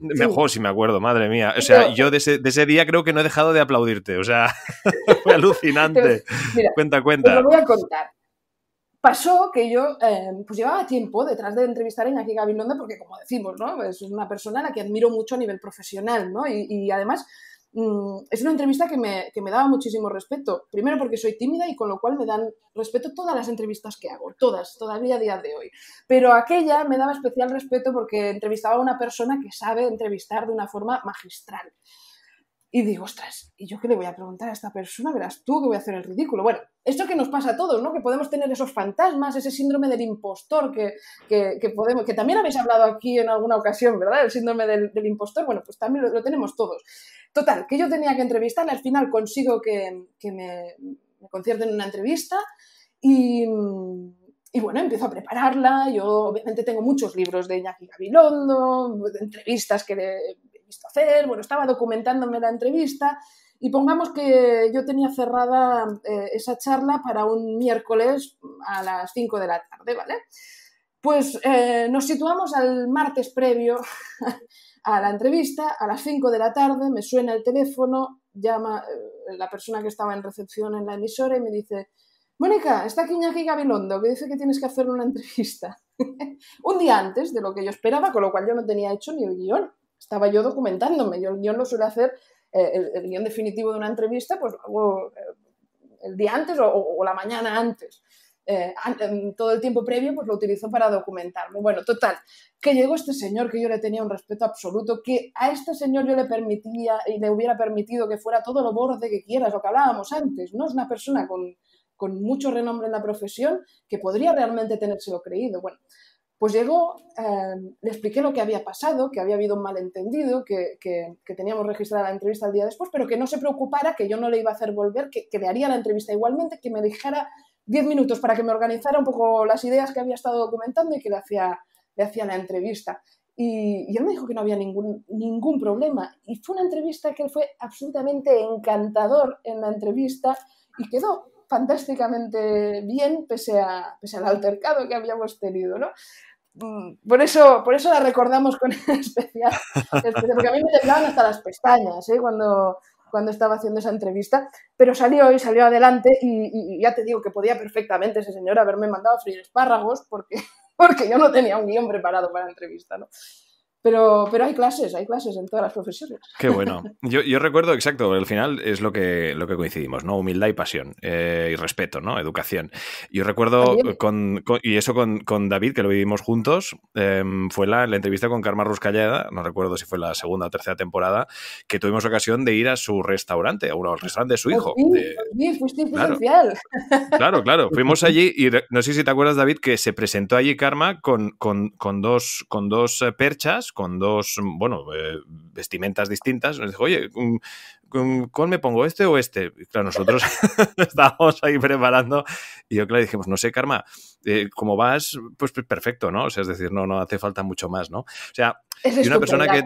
Mejor si me acuerdo, madre mía. O sea, yo de ese, día creo que no he dejado de aplaudirte, o sea, fue pues, alucinante. cuenta, cuenta. Te lo voy a contar pasó que yo em, pues llevaba tiempo detrás de entrevistar a Iñaki Gabilondo porque, como decimos, ¿no? es una persona a la que admiro mucho a nivel profesional ¿no? y, además mm, es una entrevista que me, que me, daba muchísimo respeto. Primero porque soy tímida y con lo cual me dan respeto todas las entrevistas que hago, todas, todavía a día de hoy. Pero aquella me daba especial respeto porque entrevistaba a una persona que sabe entrevistar de una forma magistral. Y digo, ostras, ¿y yo qué le voy a preguntar a esta persona? Verás tú que voy a hacer el ridículo. Bueno, esto que nos pasa a todos, ¿no? Que podemos tener esos fantasmas, ese síndrome del impostor que, podemos, que también habéis hablado aquí en alguna ocasión, ¿verdad? El síndrome del, impostor, bueno, pues también lo, tenemos todos. Total, que yo tenía que entrevistar, al final consigo que, me, me concierten una entrevista y, y bueno, empiezo a prepararla. Yo obviamente tengo muchos libros de Iñaki Gabilondo, entrevistas que le, hacer, bueno, estaba documentándome la entrevista y pongamos que yo tenía cerrada eh, esa charla para un miércoles a las 5 de la tarde, ¿vale? Pues eh, nos situamos al martes previo a la entrevista, a las 5 de la tarde, me suena el teléfono, llama eh, la persona que estaba en recepción en la emisora y me dice, Mónica, está aquí Iñaki Gabilondo, que dice que tienes que hacer una entrevista. un día antes de lo que yo esperaba, con lo cual yo no tenía hecho ni el guión estaba yo documentándome. Yo yo no suelo hacer, eh, el, guión definitivo de una entrevista, pues eh, el día antes o, la mañana antes. Eh, em, todo el tiempo previo, pues lo utilizo para documentarme. Bueno, total, que llegó este señor que yo le tenía un respeto absoluto, que a este señor yo le permitía y le hubiera permitido que fuera todo lo borde que quieras, lo que hablábamos antes, ¿no? Es una persona con, con mucho renombre en la profesión que podría realmente tenérselo creído. Bueno, pues llegó, em, le expliqué lo que había pasado, que había habido un malentendido, que, teníamos registrada la entrevista al día después, pero que no se preocupara, que yo no le iba a hacer volver, que, que le haría la entrevista igualmente, que me dijera diez minutos para que me organizara un poco las ideas que había estado documentando y que le hacía, le hacía la entrevista. Y, él me dijo que no había ningún, ningún problema. Y fue una entrevista que fue absolutamente encantador en la entrevista y quedó fantásticamente bien pese, a, pese al altercado que habíamos tenido, ¿no? Mm, por eso, por eso la recordamos con especial, porque a mí me temblaban hasta las pestañas ¿eh? cuando, cuando estaba haciendo esa entrevista, pero salió y salió adelante y, ya te digo que podía perfectamente ese señor haberme mandado a freír espárragos porque, porque yo no tenía un guión preparado para la entrevista, ¿no? Pero, pero hay clases, hay clases en todas las profesiones. Qué bueno. Yo, yo recuerdo, exacto, al final es lo que, lo que coincidimos, ¿no? Humildad y pasión eh, y respeto, ¿no? Educación. Yo recuerdo, con, y eso con, David, que lo vivimos juntos, em, fue la, entrevista con Karma ruscallada no recuerdo si fue la segunda o tercera temporada, que tuvimos ocasión de ir a su restaurante, a un al restaurante de su pues hijo. Pues claro. claro, Fuimos allí y no sé si te acuerdas, David, que se presentó allí Karma con, dos, con dos eh, perchas con dos, mm, bueno, eh, vestimentas distintas. Nos dijo, oye, mm, ¿cuál me pongo? ¿Este o este? claro, nosotros estábamos ahí preparando y yo, claro, dijimos, no sé, Karma, eh, como vas, pues perfecto, ¿no? O sea, es decir, no, no hace falta mucho más, ¿no? O sea, es una persona que...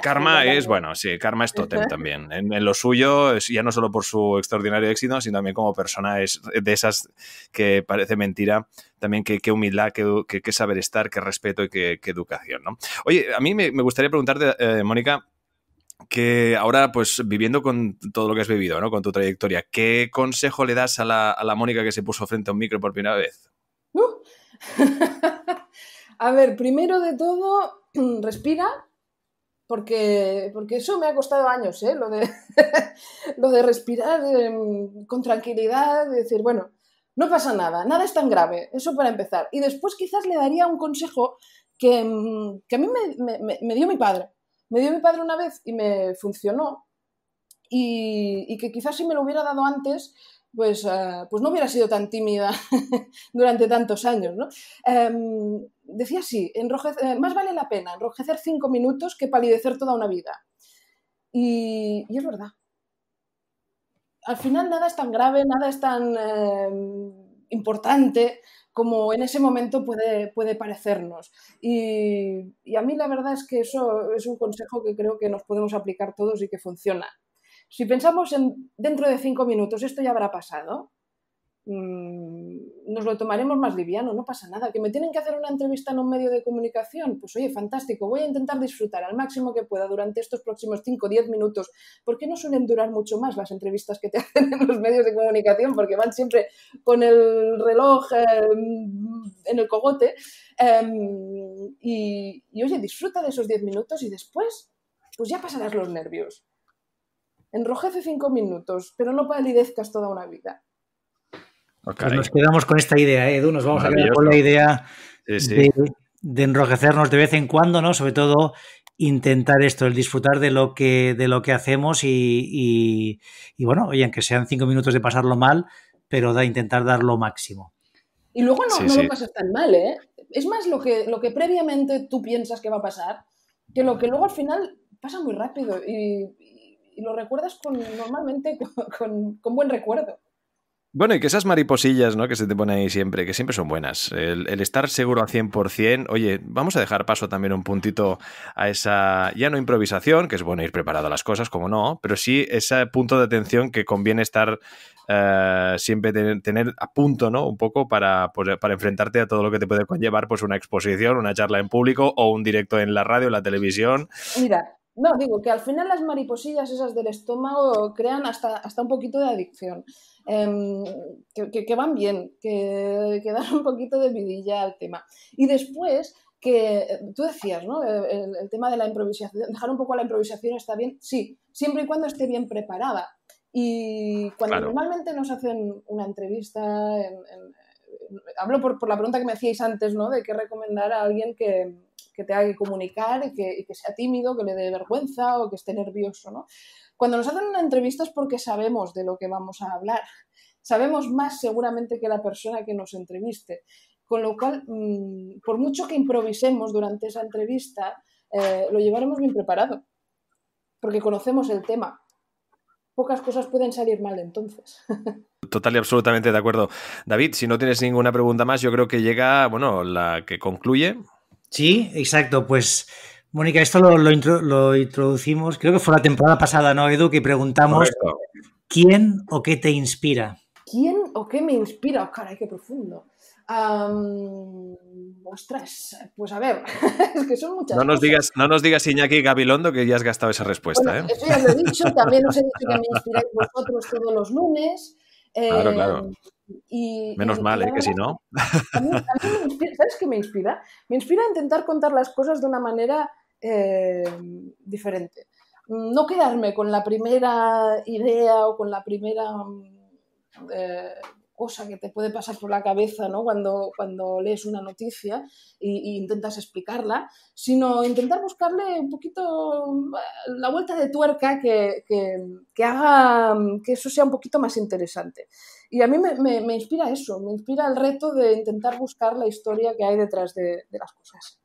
Karma, eh, es, bueno, sí, Karma es totem también. En, lo suyo, ya no solo por su extraordinario éxito, sino también como persona de esas que parece mentira, también qué, humildad, qué, saber estar, qué respeto y qué, educación, ¿no? Oye, a mí me, gustaría preguntarte, eh, Mónica, que ahora, pues viviendo con todo lo que has vivido, ¿no? Con tu trayectoria, ¿qué consejo le das a la, Mónica que se puso frente a un micro por primera vez? Uh. a ver, primero de todo, respira, porque, eso me ha costado años, ¿eh? Lo de, respirar em, con tranquilidad, decir, bueno, no pasa nada, nada es tan grave, eso para empezar. Y después quizás le daría un consejo que, em, a mí me dio mi padre me dio mi padre una vez y me funcionó y, que quizás si me lo hubiera dado antes, pues, eh, pues no hubiera sido tan tímida durante tantos años. Em, decía así, enrojecer, eh, más vale la pena enrojecer cinco minutos que palidecer toda una vida. y, es verdad al final nada es tan grave, nada es tan em, importante como en ese momento puede, parecernos. Y, y, a mí la verdad es que eso es un consejo que creo que nos podemos aplicar todos y que funciona. Si pensamos en dentro de cinco minutos esto ya habrá pasado, Mm, nos lo tomaremos más liviano, no pasa nada. Que me tienen que hacer una entrevista en un medio de comunicación, pues oye, fantástico, voy a intentar disfrutar al máximo que pueda durante estos próximos 5 o 10 minutos, porque no suelen durar mucho más las entrevistas que te hacen en los medios de comunicación, porque van siempre con el reloj em, en el cogote. Em, y, oye, disfruta de esos 10 minutos y después, pues ya pasarás los nervios enrojece cinco minutos, pero no palidezcas toda una vida. Pues nos quedamos con esta idea, ¿eh, Edu, nos vamos a quedar con la idea De, enrojecernos de vez en cuando, ¿no? Sobre todo intentar esto, el disfrutar de lo que, de lo que hacemos y, bueno, oye, aunque sean cinco minutos de pasarlo mal, pero da, intentar dar lo máximo. Y luego no, lo pasas tan mal, ¿eh? Es más lo que, lo que previamente tú piensas que va a pasar que lo que luego al final pasa muy rápido y, lo recuerdas con, normalmente con buen recuerdo. Bueno, y que esas mariposillas, ¿no? Que se te ponen ahí siempre, que siempre son buenas. El, estar seguro al 100%, oye, vamos a dejar paso también un puntito a esa, ya no improvisación, que es bueno ir preparado a las cosas, como no, pero sí ese punto de atención que conviene estar eh, siempre tener a punto, ¿no? Un poco para, para enfrentarte a todo lo que te puede conllevar, pues una exposición, una charla en público o un directo en la radio, la televisión. Mira, no, digo que al final las mariposillas esas del estómago crean hasta, hasta un poquito de adicción. Em, que, van bien, que, dan un poquito de vidilla al tema. Y después, que eh, tú decías, ¿no? El, tema de la improvisación, dejar un poco a la improvisación está bien, sí, siempre y cuando esté bien preparada. Y cuando normalmente nos hacen una entrevista, eh, hablo por, la pregunta que me hacíais antes, ¿no? De qué recomendar a alguien que, te tenga que comunicar que, y que, sea tímido, que le dé vergüenza o que esté nervioso, ¿no? Cuando nos hacen una entrevista es porque sabemos de lo que vamos a hablar. Sabemos más seguramente que la persona que nos entreviste. Con lo cual, mm, por mucho que improvisemos durante esa entrevista, eh, lo llevaremos bien preparado, porque conocemos el tema. Pocas cosas pueden salir mal entonces. Total y absolutamente de acuerdo. David, si no tienes ninguna pregunta más, yo creo que llega, bueno, la que concluye. Sí, exacto. Pues Mónica, esto lo, introducimos, creo que fue la temporada pasada, ¿no, Edu? Que preguntamos ¿quién o qué te inspira? ¿Quién o qué me inspira? Oh, caray, qué profundo. ostras, pues a ver, es que son muchas no nos cosas. Digas, no nos digas Iñaki Gabilondo que ya has gastado esa respuesta. ¿eh? Eso ya lo he dicho, también os he dicho que me inspiráis vosotros todos los lunes. Eh, claro, claro. Menos mal, ¿eh? que si no. ¿Sabes qué me inspira? Me inspira a intentar contar las cosas de una manera Em, diferente. No quedarme con la primera idea o con la primera mm, eh, cosa que te puede pasar por la cabeza ¿no? cuando, cuando lees una noticia e, intentas explicarla, sino intentar buscarle un poquito mm, la vuelta de tuerca que, haga mm, que eso sea un poquito más interesante. Y a mí me, inspira eso, me inspira el reto de intentar buscar la historia que hay detrás de las cosas.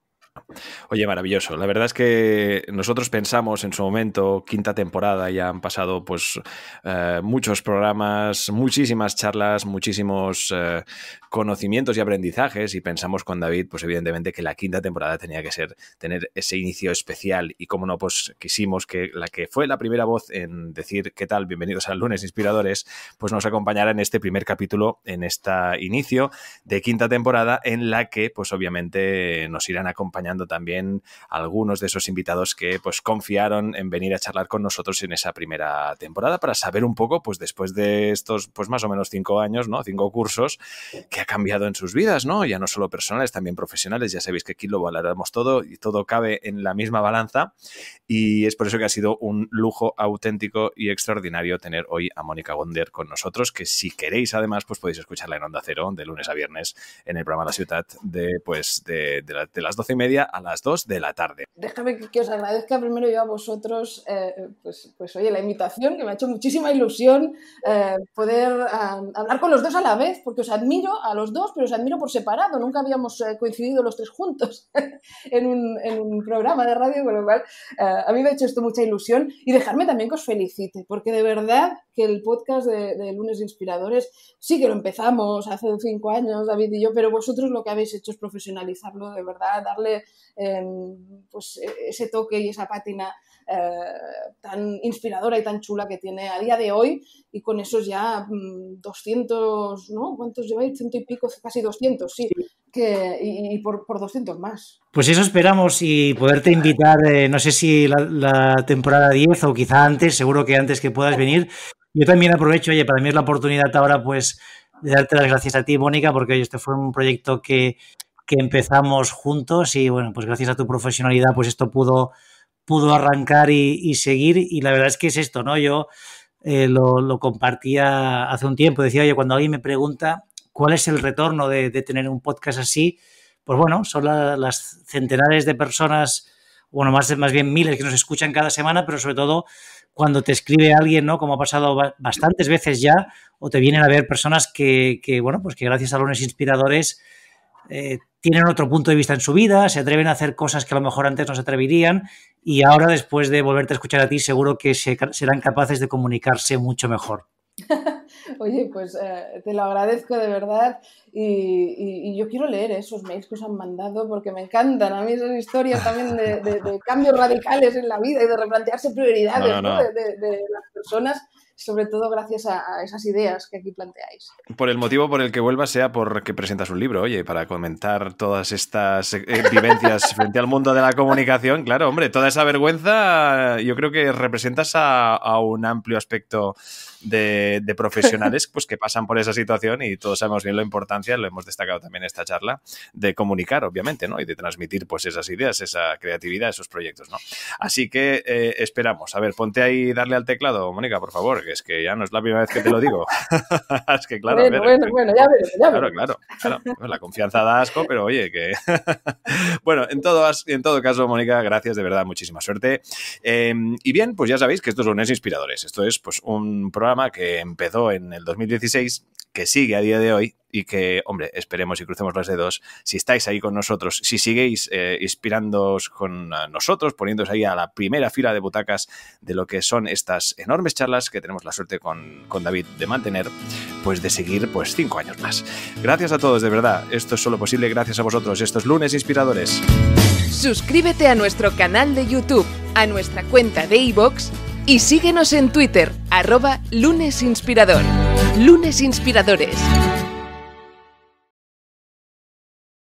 Oye, maravilloso. La verdad es que nosotros pensamos en su momento, quinta temporada, ya han pasado pues eh, muchos programas, muchísimas charlas, muchísimos eh, conocimientos y aprendizajes y pensamos con David, pues evidentemente que la quinta temporada tenía que ser, tener ese inicio especial y como no, pues quisimos que la que fue la primera voz en decir qué tal, bienvenidos al lunes inspiradores, pues nos acompañara en este primer capítulo, en este inicio de quinta temporada en la que pues obviamente nos irán acompañando también algunos de esos invitados que pues confiaron en venir a charlar con nosotros en esa primera temporada para saber un poco, pues después de estos pues más o menos cinco años, ¿no? Cinco cursos, que ha cambiado en sus vidas, ¿no? Ya no solo personales, también profesionales. Ya sabéis que aquí lo valoramos todo y todo cabe en la misma balanza. Y es por eso que ha sido un lujo auténtico y extraordinario tener hoy a Mónica Gonder con nosotros, que si queréis, además, pues podéis escucharla en Onda Cero de lunes a viernes en el programa La Ciudad de, pues, de las doce y media a las de la tarde. Déjame que, os agradezca primero yo a vosotros, eh, pues, pues oye, la invitación, que me ha hecho muchísima ilusión eh, poder ah, hablar con los dos a la vez, porque os admiro a los dos, pero os admiro por separado, nunca habíamos eh, coincidido los tres juntos en, un, en, un, programa de radio, con lo cual a mí me ha hecho esto mucha ilusión y dejarme también que os felicite, porque de verdad que el podcast de, Lunes Inspiradores sí que lo empezamos hace cinco años, David y yo, pero vosotros lo que habéis hecho es profesionalizarlo de verdad, darle em, pues, e, ese toque y esa pátina eh, tan inspiradora y tan chula que tiene a día de hoy y con esos ya mm, doscientos, 200, ¿no? ¿Cuántos lleváis? Ciento y pico, casi 200, sí. y, por, por, 200 más. Pues eso esperamos y poderte invitar, eh, no sé si la, la, temporada 10 o quizá antes, seguro que antes que puedas venir, yo también aprovecho, oye, para mí es la oportunidad ahora, pues, de darte las gracias a ti, Mónica, porque oye, este fue un proyecto que, que empezamos juntos y, bueno, pues gracias a tu profesionalidad, pues esto pudo, arrancar y, seguir. Y la verdad es que es esto, ¿no? Yo eh, lo, compartía hace un tiempo, decía, oye, cuando alguien me pregunta cuál es el retorno de, tener un podcast así, pues bueno, son las centenares de personas, bueno, más, más bien miles que nos escuchan cada semana, pero sobre todo cuando te escribe alguien, ¿no? Como ha pasado bastantes veces ya, o te vienen a ver personas que, bueno, pues que gracias a los inspiradores eh, tienen otro punto de vista en su vida, se atreven a hacer cosas que a lo mejor antes no se atreverían y ahora después de volverte a escuchar a ti seguro que serán capaces de comunicarse mucho mejor. Oye, pues eh, te lo agradezco de verdad y, yo quiero leer esos mails que os han mandado porque me encantan a mí esas historias también de, cambios radicales en la vida y de replantearse prioridades De, las personas, sobre todo gracias a, esas ideas que aquí planteáis. Por el motivo por el que vuelvas sea porque presentas un libro, oye, para comentar todas estas eh, eh, vivencias frente al mundo de la comunicación, claro, hombre, toda esa vergüenza yo creo que representas a, un amplio aspecto de, profesionales pues, que pasan por esa situación y todos sabemos bien lo importante lo hemos destacado también en esta charla, de comunicar, obviamente, ¿no? Y de transmitir, pues, esas ideas, esa creatividad, esos proyectos, ¿no? Así que eh, esperamos. A ver, ponte ahí, darle al teclado, Mónica, por favor, que es que ya no es la primera vez que te lo digo. es que, claro, eh, bueno, ya oh, veo, ya Claro, claro, La confianza da asco, pero oye, que... bueno, en todo, en todo caso, Mónica, gracias, de verdad, muchísima suerte. Em, y bien, pues ya sabéis que esto es Lunes Inspiradores. Esto es, pues, un programa que empezó en el 2016 que sigue a día de hoy y que, hombre, esperemos y crucemos los dedos. Si estáis ahí con nosotros, si siguéis eh, inspirándoos con ah, nosotros, poniéndoos ahí a la primera fila de butacas de lo que son estas enormes charlas que tenemos la suerte con, David de mantener, pues de seguir pues cinco años más. Gracias a todos, de verdad. Esto es solo posible gracias a vosotros, estos lunes inspiradores. Suscríbete a nuestro canal de YouTube, a nuestra cuenta de iVoox y síguenos en Twitter, arroba lunesinspirador. Lunes Inspiradores.